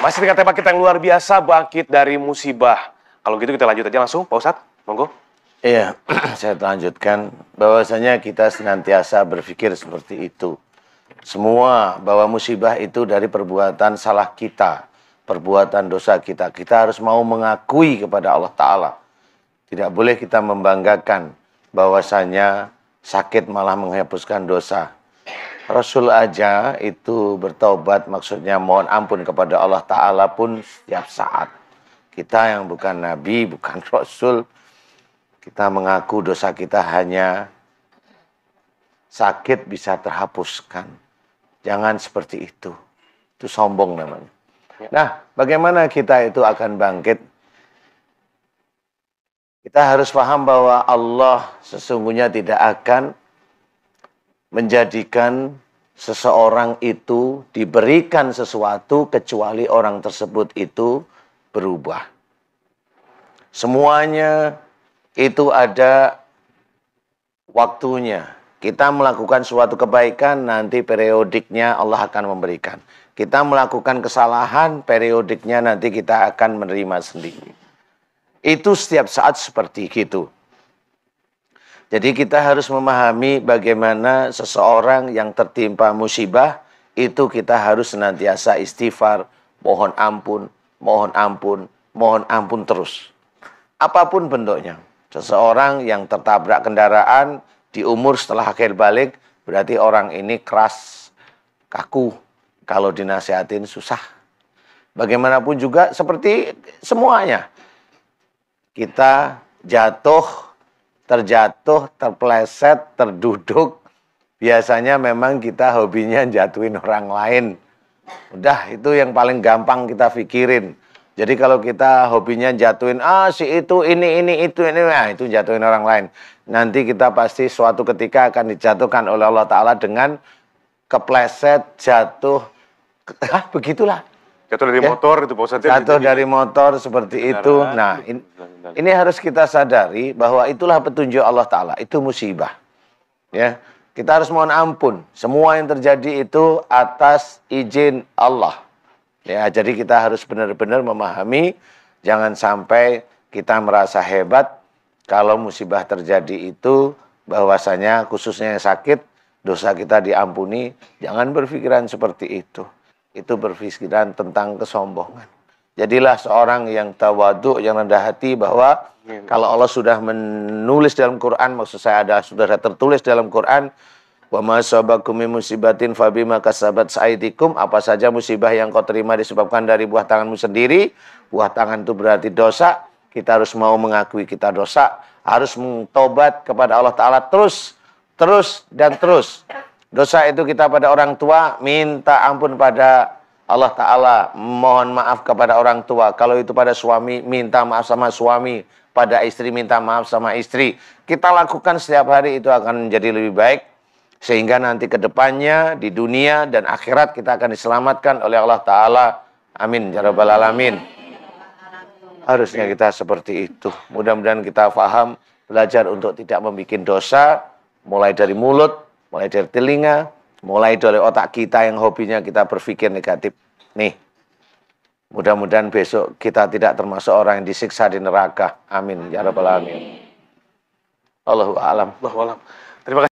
Masih dengan tema kita yang luar biasa, bangkit dari musibah. Kalau gitu kita lanjut aja langsung, Pak Ustadz. Monggo. Iya, saya lanjutkan bahwasanya kita senantiasa berpikir seperti itu. Semua bahwa musibah itu dari perbuatan salah kita, perbuatan dosa kita. Kita harus mau mengakui kepada Allah Ta'ala. Tidak boleh kita membanggakan bahwasanya sakit malah menghapuskan dosa. Rasul aja itu bertobat, maksudnya mohon ampun kepada Allah Ta'ala pun setiap saat. Kita yang bukan Nabi, bukan Rasul, kita mengaku dosa kita hanya sakit bisa terhapuskan. Jangan seperti itu. Itu sombong namanya. Ya. Nah, bagaimana kita itu akan bangkit? Kita harus paham bahwa Allah sesungguhnya tidak akan menjadikan seseorang itu diberikan sesuatu kecuali orang tersebut itu berubah. Semuanya itu ada waktunya. Kita melakukan suatu kebaikan, nanti periodiknya Allah akan memberikan. Kita melakukan kesalahan, periodiknya nanti kita akan menerima sendiri. Itu setiap saat seperti itu. Jadi kita harus memahami bagaimana seseorang yang tertimpa musibah itu kita harus senantiasa istighfar, mohon ampun, mohon ampun, mohon ampun terus. Apapun bentuknya. Seseorang yang tertabrak kendaraan di umur setelah akhir balik berarti orang ini keras, kaku. Kalau dinasehatin susah. Bagaimanapun juga seperti semuanya. Kita jatuh terjatuh, terpleset, terduduk. Biasanya memang kita hobinya jatuhin orang lain. Udah, itu yang paling gampang kita pikirin. Jadi kalau kita hobinya jatuhin, ah si itu, ini, ini, itu, ini, nah itu jatuhin orang lain. Nanti kita pasti suatu ketika akan dijatuhkan oleh Allah Ta'ala dengan kepleset, jatuh. Ah, begitulah. Jatuh dari ya? motor itu Pak Ustadz. Ya, Jatuh ya? dari motor seperti Benar, itu. Nah, in, ini harus kita sadari bahwa itulah petunjuk Allah Ta'ala. Itu musibah. Ya, Kita harus mohon ampun. Semua yang terjadi itu atas izin Allah. Ya, jadi kita harus benar-benar memahami. Jangan sampai kita merasa hebat kalau musibah terjadi itu bahwasanya khususnya yang sakit dosa kita diampuni. Jangan berpikiran seperti itu itu berpikiran tentang kesombongan. Jadilah seorang yang tawaduk, yang rendah hati bahwa Amin. Ya, ya. kalau Allah sudah menulis dalam Quran, maksud saya ada sudah tertulis dalam Quran, wa musibatin fabima kasabat saidikum apa saja musibah yang kau terima disebabkan dari buah tanganmu sendiri, buah tangan itu berarti dosa, kita harus mau mengakui kita dosa, harus mentobat kepada Allah Taala terus, terus dan terus. Dosa itu kita pada orang tua, minta ampun pada Allah Ta'ala. Mohon maaf kepada orang tua. Kalau itu pada suami, minta maaf sama suami. Pada istri, minta maaf sama istri. Kita lakukan setiap hari itu akan menjadi lebih baik. Sehingga nanti ke depannya, di dunia dan akhirat kita akan diselamatkan oleh Allah Ta'ala. Amin. Ya Rabbal Alamin. Harusnya kita seperti itu. Mudah-mudahan kita faham belajar untuk tidak membuat dosa, mulai dari mulut, Mulai dari telinga, mulai dari otak kita yang hobinya kita berpikir negatif. Nih, mudah-mudahan besok kita tidak termasuk orang yang disiksa di neraka. Amin. Ya Rabbal Amin. Allahu alam. Terima kasih.